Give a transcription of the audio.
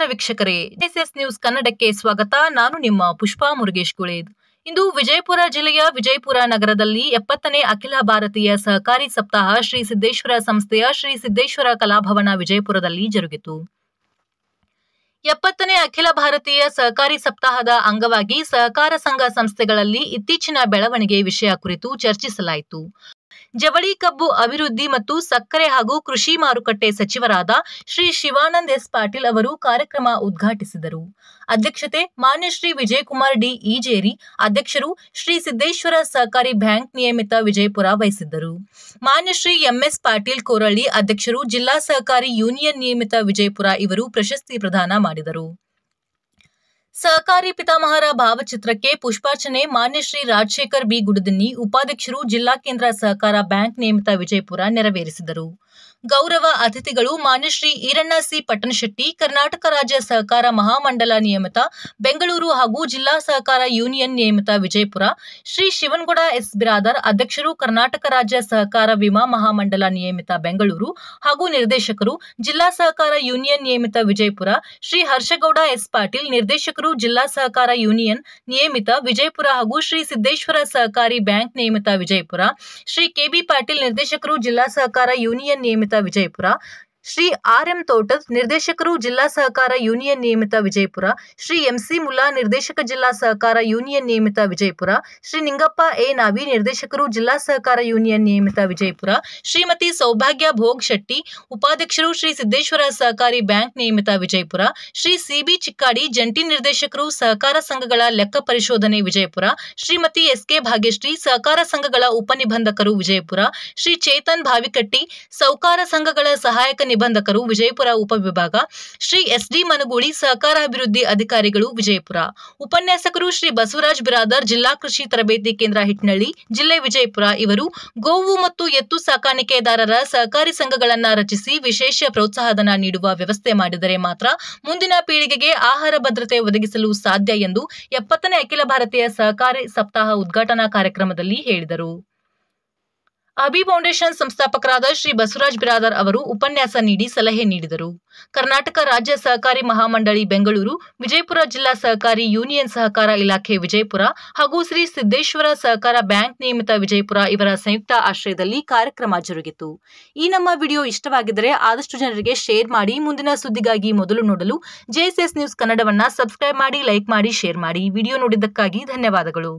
ನಮಸ್ಕಾರ ವೀಕ್ಷಕರೇ S S news ಕನ್ನಡಕ್ಕೆ ಸ್ವಾಗತ ನಾನು ನಿಮ್ಮ ಪುಷ್ಪಾ ಮುರುಗೇಶ್ ಗುಳೇದ್ ಇಂದು ವಿಜಯಪುರ ಜಿಲ್ಲೆಯ ವಿಜಯಪುರ ನಗರದಲ್ಲಿ ಎಪ್ಪತ್ತನೇ ಅಖಿಲ ಭಾರತೀಯ ಸಹಕಾರಿ ಸಪ್ತಾಹ ಶ್ರೀ ಸಿದ್ದೇಶ್ವರ ಸಂಸ್ಥೆಯ ಶ್ರೀ ಸಿದ್ದೇಶ್ವರ ಕಲಾಭವನ ವಿಜಯಪುರದಲ್ಲಿ ಜರುಗಿತು ಎಪ್ಪತ್ತನೇ ಅಖಿಲ ಭಾರತೀಯ ಸಹಕಾರಿ ಸಪ್ತಾಹದ ಅಂಗವಾಗಿ ಸಹಕಾರ ಸಂಘ ಸಂಸ್ಥೆಗಳಲ್ಲಿ ಇತ್ತೀಚಿನ ಬೆಳವಣಿಗೆ ವಿಷಯ ಕುರಿತು ಚರ್ಚಿಸಲಾಯಿತು ಜವಳಿ ಕಬ್ಬು ಅಭಿವೃದ್ಧಿ ಮತ್ತು ಸಕ್ಕರೆ ಹಾಗೂ ಕೃಷಿ ಮಾರುಕಟ್ಟೆ ಸಚಿವರಾದ ಶ್ರೀ ಶಿವಾನಂದ್ ಎಸ್ ಪಾಟೀಲ್ ಅವರು ಕಾರ್ಯಕ್ರಮ ಉದ್ಘಾಟಿಸಿದರು ಅಧ್ಯಕ್ಷತೆ ಮಾನ್ಯ ಶ್ರೀ ವಿಜಯಕುಮಾರ್ ಡಿ ಈಜೇರಿ ಅಧ್ಯಕ್ಷರು ಶ್ರೀ ಸಿದ್ದೇಶ್ವರ ಸಹಕಾರಿ ಬ್ಯಾಂಕ್ ನಿಯಮಿತ ವಿಜಯಪುರ ವಹಿಸಿದ್ದರು ಮಾನ್ಯ ಶ್ರೀ ಎಂಎಸ್ ಪಾಟೀಲ್ ಕೋರಳ್ಳಿ ಅಧ್ಯಕ್ಷರು ಜಿಲ್ಲಾ ಸಹಕಾರಿ ಯೂನಿಯನ್ ನಿಯಮಿತ ವಿಜಯಪುರ ಇವರು ಪ್ರಶಸ್ತಿ ಪ್ರದಾನ ಮಾಡಿದರು ಸಹಕಾರಿ ಪಿತಾಮಹರ ಭಾವಚಿತ್ರಕ್ಕೆ ಪುಷ್ಪಾರ್ಚನೆ ಮಾನ್ಯ ಶ್ರೀ ರಾಜಶೇಖರ್ ಬಿ ಗುಡದನ್ನಿ ಉಪಾಧ್ಯಕ್ಷರು ಜಿಲ್ಲಾ ಕೇಂದ್ರ ಸಹಕಾರ ಬ್ಯಾಂಕ್ ನೇಮಿತ ವಿಜಯಪುರ ನೆರವೇರಿಸಿದರು ಗೌರವ ಅತಿಥಿಗಳು ಮಾನ್ಯಶ್ರೀ ಈರಣ್ಣ ಸಿ ಪಟ್ಟಣಶೆಟ್ಟಿ ಕರ್ನಾಟಕ ರಾಜ್ಯ ಸಹಕಾರ ಮಹಾಮಂಡಲ ನಿಯಮಿತ ಬೆಂಗಳೂರು ಹಾಗೂ ಜಿಲ್ಲಾ ಸಹಕಾರ ಯೂನಿಯನ್ ನಿಯಮಿತ ವಿಜಯಪುರ ಶ್ರೀ ಶಿವನ್ಗೌಡ ಎಸ್ ಬಿರಾದರ್ ಅಧ್ಯಕ್ಷರು ಕರ್ನಾಟಕ ರಾಜ್ಯ ಸಹಕಾರ ವಿಮಾ ಮಹಾಮಂಡಲ ನಿಯಮಿತ ಬೆಂಗಳೂರು ಹಾಗೂ ನಿರ್ದೇಶಕರು ಜಿಲ್ಲಾ ಸಹಕಾರ ಯೂನಿಯನ್ ನಿಯಮಿತ ವಿಜಯಪುರ ಶ್ರೀ ಹರ್ಷಗೌಡ ಎಸ್ ಪಾಟೀಲ್ ನಿರ್ದೇಶಕರು ಜಿಲ್ಲಾ ಸಹಕಾರ ಯೂನಿಯನ್ ನಿಯಮಿತ ವಿಜಯಪುರ ಹಾಗೂ ಶ್ರೀ ಸಿದ್ದೇಶ್ವರ ಸಹಕಾರಿ ಬ್ಯಾಂಕ್ ನಿಯಮಿತ ವಿಜಯಪುರ ಶ್ರೀ ಕೆಬಿ ಪಾಟೀಲ್ ನಿರ್ದೇಶಕರು ಜಿಲ್ಲಾ ಸಹಕಾರ ಯೂನಿಯನ್ ನಿಯಮಿತ ಕವಿತಾ ವಿಜಯಪುರ ಶ್ರೀ ಆರ್ ಎಂ ತೋಟದ್ ನಿರ್ದೇಶಕರು ಜಿಲ್ಲಾ ಸಹಕಾರ ಯೂನಿಯನ್ ನಿಯಮಿತ ವಿಜಯಪುರ ಶ್ರೀ ಎಂಸಿ ಮುಲ್ಲಾ ನಿರ್ದೇಶಕ ಜಿಲ್ಲಾ ಸಹಕಾರ ಯೂನಿಯನ್ ನಿಯಮಿತ ವಿಜಯಪುರ ಶ್ರೀ ನಿಂಗಪ್ಪ ಎ ನಾವಿ ನಿರ್ದೇಶಕರು ಜಿಲ್ಲಾ ಸಹಕಾರ ಯೂನಿಯನ್ ನಿಯಮಿತ ವಿಜಯಪುರ ಶ್ರೀಮತಿ ಸೌಭಾಗ್ಯ ಭೋಗ್ ಶೆಟ್ಟಿ ಉಪಾಧ್ಯಕ್ಷರು ಶ್ರೀ ಸಿದ್ದೇಶ್ವರ ಸಹಕಾರಿ ಬ್ಯಾಂಕ್ ನಿಯಮಿತ ವಿಜಯಪುರ ಶ್ರೀ ಸಿಬಿ ಚಿಕ್ಕಾಡಿ ಜಂಟಿ ನಿರ್ದೇಶಕರು ಸಹಕಾರ ಸಂಘಗಳ ಲೆಕ್ಕ ಪರಿಶೋಧನೆ ವಿಜಯಪುರ ಶ್ರೀಮತಿ ಎಸ್ ಕೆ ಭಾಗ್ಯಶ್ರೀ ಸಹಕಾರ ಸಂಘಗಳ ಉಪನಿಬಂಧಕರು ವಿಜಯಪುರ ಶ್ರೀ ಚೇತನ್ ಭಾವಿಕಟ್ಟಿ ಸಹಕಾರ ಸಂಘಗಳ ಸಹಾಯಕ ನಿಬಂಧಕರು ವಿಜಯಪುರ ಉಪವಿಭಾಗ ಶ್ರೀ ಎಸ್ ಡಿ ಮನಗೂಳಿ ಸಹಕಾರ ಅಭಿವೃದ್ಧಿ ಅಧಿಕಾರಿಗಳು ವಿಜಯಪುರ ಉಪನ್ಯಾಸಕರು ಶ್ರೀ ಬಸವರಾಜ್ ಬಿರಾದರ್ ಜಿಲ್ಲಾ ಕೃಷಿ ತರಬೇತಿ ಕೇಂದ್ರ ಹಿಟ್ನಳ್ಳಿ ಜಿಲ್ಲೆ ವಿಜಯಪುರ ಇವರು ಗೋವು ಮತ್ತು ಎತ್ತು ಸಾಕಾಣಿಕೆದಾರರ ಸಹಕಾರಿ ಸಂಘಗಳನ್ನ ರಚಿಸಿ ವಿಶೇಷ ಪ್ರೋತ್ಸಾಹಧನ ನೀಡುವ ವ್ಯವಸ್ಥೆ ಮಾಡಿದರೆ ಮಾತ್ರ ಮುಂದಿನ ಪೀಳಿಗೆಗೆ ಆಹಾರ ಭದ್ರತೆ ಒದಗಿಸಲು ಸಾಧ್ಯ ಎಂದು ಎಪ್ಪತ್ತನೇ ಅಖಿಲ ಭಾರತೀಯ ಸಹಕಾರಿ ಸಪ್ತಾಹ ಉದ್ಘಾಟನಾ ಕಾರ್ಯಕ್ರಮದಲ್ಲಿ ಹೇಳಿದರು ಅಬಿ ಫೌಂಡೇಶನ್ ಸಂಸ್ಥಾಪಕರಾದ ಶ್ರೀ ಬಸವರಾಜ್ ಬಿರಾದರ್ ಅವರು ಉಪನ್ಯಾಸ ನೀಡಿ ಸಲಹೆ ನೀಡಿದರು ಕರ್ನಾಟಕ ರಾಜ್ಯ ಸಹಕಾರಿ ಮಹಾಮಂಡಳಿ ಬೆಂಗಳೂರು ವಿಜಯಪುರ ಜಿಲ್ಲಾ ಸಹಕಾರಿ ಯೂನಿಯನ್ ಸಹಕಾರ ಇಲಾಖೆ ವಿಜಯಪುರ ಹಾಗೂ ಶ್ರೀ ಸಿದ್ದೇಶ್ವರ ಸಹಕಾರ ಬ್ಯಾಂಕ್ ನಿಯಮಿತ ವಿಜಯಪುರ ಇವರ ಸಂಯುಕ್ತ ಆಶ್ರಯದಲ್ಲಿ ಕಾರ್ಯಕ್ರಮ ಜರುಗಿತು ಈ ನಮ್ಮ ವಿಡಿಯೋ ಇಷ್ಟವಾಗಿದ್ದರೆ ಆದಷ್ಟು ಜನರಿಗೆ ಶೇರ್ ಮಾಡಿ ಮುಂದಿನ ಸುದ್ದಿಗಾಗಿ ಮೊದಲು ನೋಡಲು ಜೆಎಸ್ಎಸ್ ನ್ಯೂಸ್ ಕನ್ನಡವನ್ನು ಸಬ್ಸ್ಕ್ರೈಬ್ ಮಾಡಿ ಲೈಕ್ ಮಾಡಿ ಶೇರ್ ಮಾಡಿ ವಿಡಿಯೋ ನೋಡಿದ್ದಕ್ಕಾಗಿ ಧನ್ಯವಾದಗಳು